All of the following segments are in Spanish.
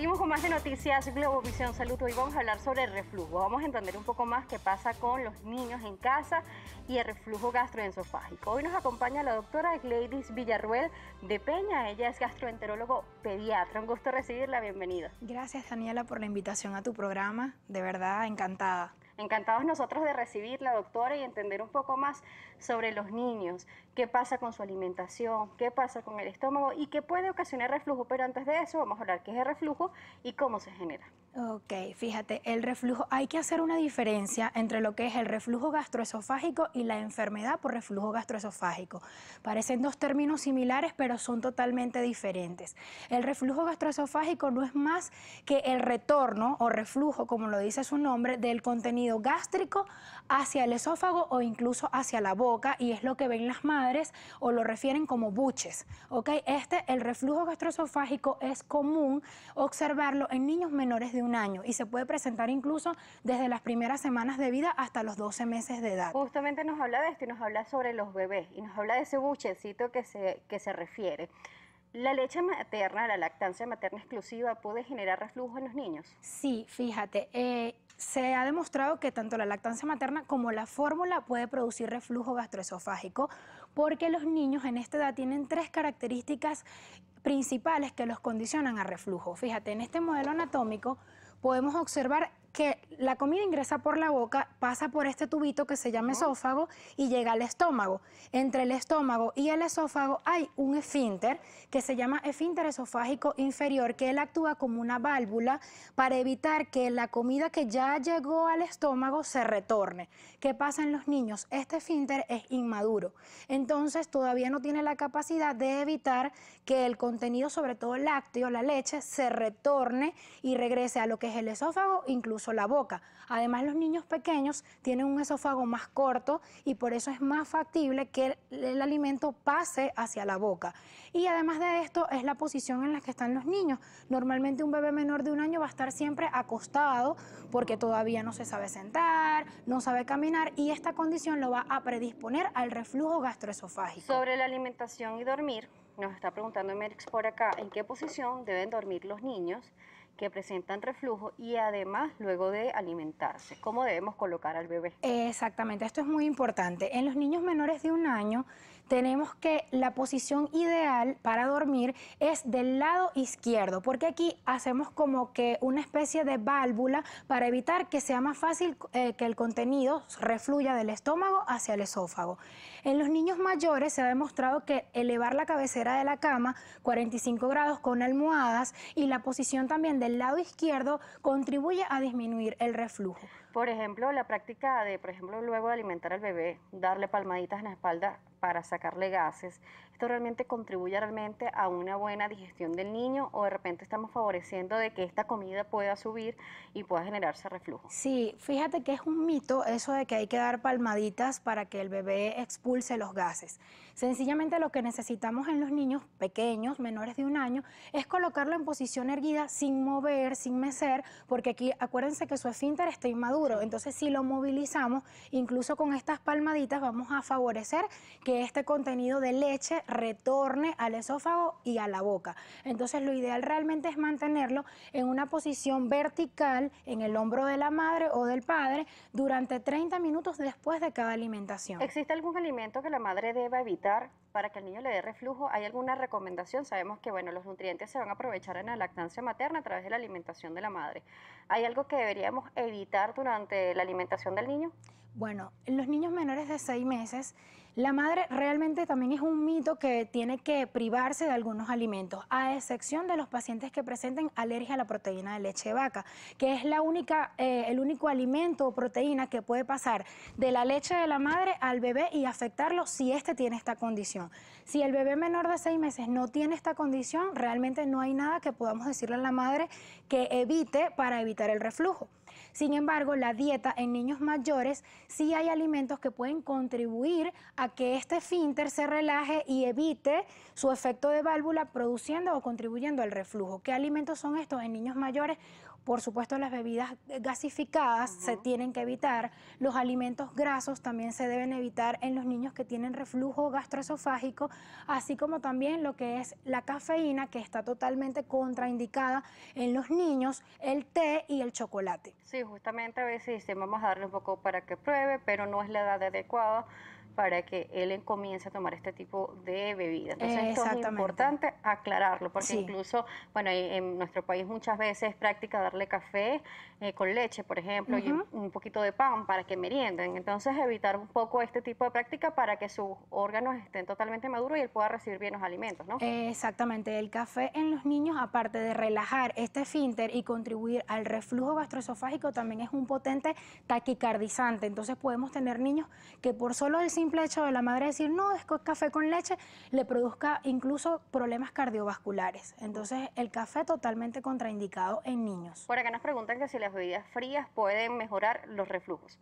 Seguimos con más de noticias Globovisión Salud. Hoy vamos a hablar sobre el reflujo. Vamos a entender un poco más qué pasa con los niños en casa y el reflujo gastroesofágico. Hoy nos acompaña la doctora Gladys Villarruel de Peña. Ella es gastroenterólogo pediatra. Un gusto recibirla. Bienvenida. Gracias, Daniela, por la invitación a tu programa. De verdad, encantada. Encantados nosotros de recibir la doctora, y entender un poco más sobre los niños, qué pasa con su alimentación, qué pasa con el estómago y qué puede ocasionar reflujo. Pero antes de eso, vamos a hablar qué es el reflujo y cómo se genera. Ok, fíjate, el reflujo, hay que hacer una diferencia entre lo que es el reflujo gastroesofágico y la enfermedad por reflujo gastroesofágico. Parecen dos términos similares, pero son totalmente diferentes. El reflujo gastroesofágico no es más que el retorno o reflujo, como lo dice su nombre, del contenido gástrico hacia el esófago o incluso hacia la boca, y es lo que ven las madres o lo refieren como buches. Ok, este, el reflujo gastroesofágico es común observarlo en niños menores de un año y se puede presentar incluso desde las primeras semanas de vida hasta los 12 meses de edad. Justamente nos habla de esto y nos habla sobre los bebés y nos habla de ese buchecito que se, que se refiere. ¿La leche materna, la lactancia materna exclusiva, puede generar reflujo en los niños? Sí, fíjate. Eh, se ha demostrado que tanto la lactancia materna como la fórmula puede producir reflujo gastroesofágico porque los niños en esta edad tienen tres características principales que los condicionan a reflujo. Fíjate, en este modelo anatómico podemos observar que la comida ingresa por la boca, pasa por este tubito que se llama esófago y llega al estómago. Entre el estómago y el esófago hay un esfínter que se llama esfínter esofágico inferior, que él actúa como una válvula para evitar que la comida que ya llegó al estómago se retorne. ¿Qué pasa en los niños? Este esfínter es inmaduro, entonces todavía no tiene la capacidad de evitar que el contenido, sobre todo el lácteo, la leche, se retorne y regrese a lo que es el esófago, incluso la boca. Además, los niños pequeños tienen un esófago más corto y por eso es más factible que el, alimento pase hacia la boca. Y además de esto, es la posición en la que están los niños. Normalmente un bebé menor de un año va a estar siempre acostado porque todavía no se sabe sentar, no sabe caminar y esta condición lo va a predisponer al reflujo gastroesofágico. Sobre la alimentación y dormir, nos está preguntando Merix por acá, ¿en qué posición deben dormir los niños? que presentan reflujo y además luego de alimentarse. ¿Cómo debemos colocar al bebé? Exactamente, esto es muy importante. En los niños menores de un año tenemos que la posición ideal para dormir es del lado izquierdo, porque aquí hacemos como que una especie de válvula para evitar que sea más fácil eh, que el contenido refluya del estómago hacia el esófago. En los niños mayores se ha demostrado que elevar la cabecera de la cama 45 grados con almohadas y la posición también del lado izquierdo contribuye a disminuir el reflujo. Por ejemplo, la práctica de, por ejemplo, luego de alimentar al bebé, darle palmaditas en la espalda para sacarle gases, realmente contribuye realmente a una buena digestión del niño o de repente estamos favoreciendo de que esta comida pueda subir y pueda generarse reflujo. Sí, fíjate que es un mito eso de que hay que dar palmaditas para que el bebé expulse los gases. Sencillamente lo que necesitamos en los niños pequeños, menores de un año, es colocarlo en posición erguida sin mover, sin mecer, porque aquí acuérdense que su esfínter está inmaduro, entonces si lo movilizamos, incluso con estas palmaditas vamos a favorecer que este contenido de leche retorne al esófago y a la boca. Entonces lo ideal realmente es mantenerlo en una posición vertical en el hombro de la madre o del padre durante 30 minutos después de cada alimentación. ¿Existe algún alimento que la madre deba evitar? para que el niño le dé reflujo, ¿hay alguna recomendación? Sabemos que bueno, los nutrientes se van a aprovechar en la lactancia materna a través de la alimentación de la madre. ¿Hay algo que deberíamos evitar durante la alimentación del niño? Bueno, en los niños menores de seis meses, la madre realmente también es un mito que tiene que privarse de algunos alimentos, a excepción de los pacientes que presenten alergia a la proteína de leche vaca, que es la única, eh, el único alimento o proteína que puede pasar de la leche de la madre al bebé y afectarlo si éste tiene esta condición. Si el bebé menor de seis meses no tiene esta condición, realmente no hay nada que podamos decirle a la madre que evite para evitar el reflujo. Sin embargo, la dieta en niños mayores sí hay alimentos que pueden contribuir a que este finter se relaje y evite su efecto de válvula produciendo o contribuyendo al reflujo. ¿Qué alimentos son estos en niños mayores? Por supuesto, las bebidas gasificadas se tienen que evitar. Los alimentos grasos también se deben evitar en los niños que tienen reflujo gastroesofágico, así como también lo que es la cafeína, que está totalmente contraindicada en los niños, el té y el chocolate. Sí, justamente a veces vamos a darle un poco para que pruebe, pero no es la edad adecuada para que él comience a tomar este tipo de bebida. Entonces, esto es importante aclararlo, porque incluso, bueno, en nuestro país muchas veces es práctica darle café eh, con leche, por ejemplo, y un poquito de pan para que merienden. Entonces, evitar un poco este tipo de práctica para que sus órganos estén totalmente maduros y él pueda recibir bien los alimentos, ¿no? Exactamente. El café en los niños, aparte de relajar este esfínter y contribuir al reflujo gastroesofágico, también es un potente taquicardizante. Entonces, podemos tener niños que por solo el simple hecho de la madre decir, no, es café con leche, le produzca incluso problemas cardiovasculares. Entonces, el café totalmente contraindicado en niños. Por acá nos preguntan que si las bebidas frías pueden mejorar los reflujos.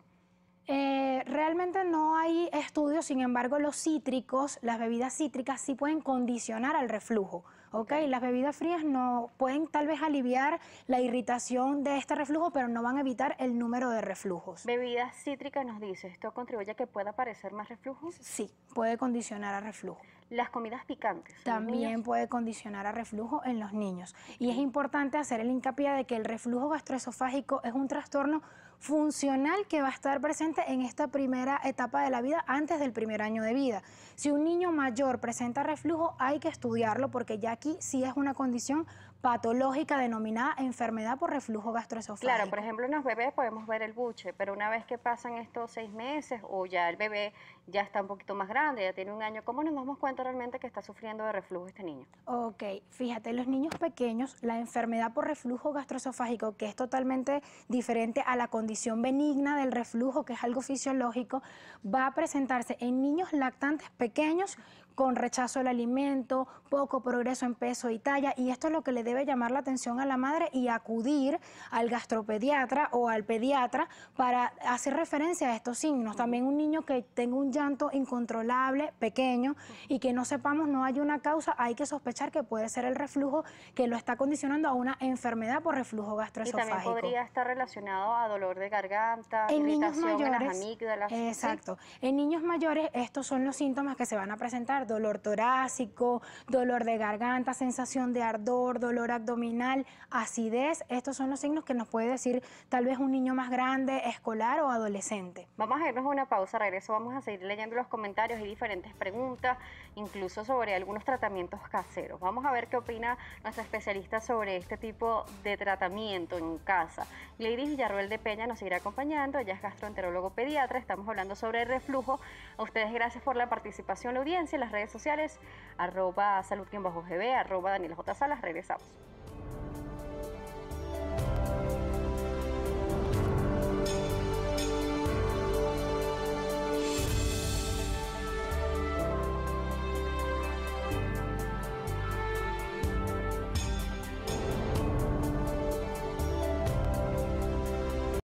Eh, realmente no hay estudios, sin embargo, los cítricos, las bebidas cítricas sí pueden condicionar al reflujo. ¿ok? Las bebidas frías no pueden tal vez aliviar la irritación de este reflujo, pero no van a evitar el número de reflujos. Bebidas cítricas nos dice, ¿esto contribuye a que pueda aparecer más reflujo? Sí, puede condicionar a reflujo. Las comidas picantes. También puede condicionar a reflujo en los niños. Y es importante hacer el hincapié de que el reflujo gastroesofágico es un trastorno funcional que va a estar presente en esta primera etapa de la vida antes del primer año de vida. Si un niño mayor presenta reflujo, hay que estudiarlo porque ya aquí sí es una condición patológica denominada enfermedad por reflujo gastroesofágico. Claro, por ejemplo, en los bebés podemos ver el buche, pero una vez que pasan estos seis meses o ya el bebé ya está un poquito más grande, ya tiene un año, ¿cómo nos damos cuenta realmente que está sufriendo de reflujo este niño? Ok, fíjate, los niños pequeños, la enfermedad por reflujo gastroesofágico, que es totalmente diferente a la condición benigna del reflujo, que es algo fisiológico, va a presentarse en niños lactantes pequeños con rechazo al alimento, poco progreso en peso y talla. Y esto es lo que le debe llamar la atención a la madre y acudir al gastropediatra o al pediatra para hacer referencia a estos signos. También un niño que tenga un llanto incontrolable, pequeño, y que no sepamos, no hay una causa, hay que sospechar que puede ser el reflujo que lo está condicionando a una enfermedad por reflujo gastroesofágico. Y también podría estar relacionado a dolor de garganta, irritación las amígdalas. Exacto. En niños mayores estos son los síntomas que se van a presentar dolor torácico, dolor de garganta, sensación de ardor, dolor abdominal, acidez. Estos son los signos que nos puede decir tal vez un niño más grande, escolar o adolescente. Vamos a irnos a una pausa, regreso, vamos a seguir leyendo los comentarios y diferentes preguntas, incluso sobre algunos tratamientos caseros. Vamos a ver qué opina nuestra especialista sobre este tipo de tratamiento en casa. Lady Villarroel de Peña nos seguirá acompañando, ella es gastroenterólogo pediatra, estamos hablando sobre el reflujo. A ustedes gracias por la participación, la audiencia redes sociales, arroba salud-gb, arroba Daniel J. Salas. Regresamos.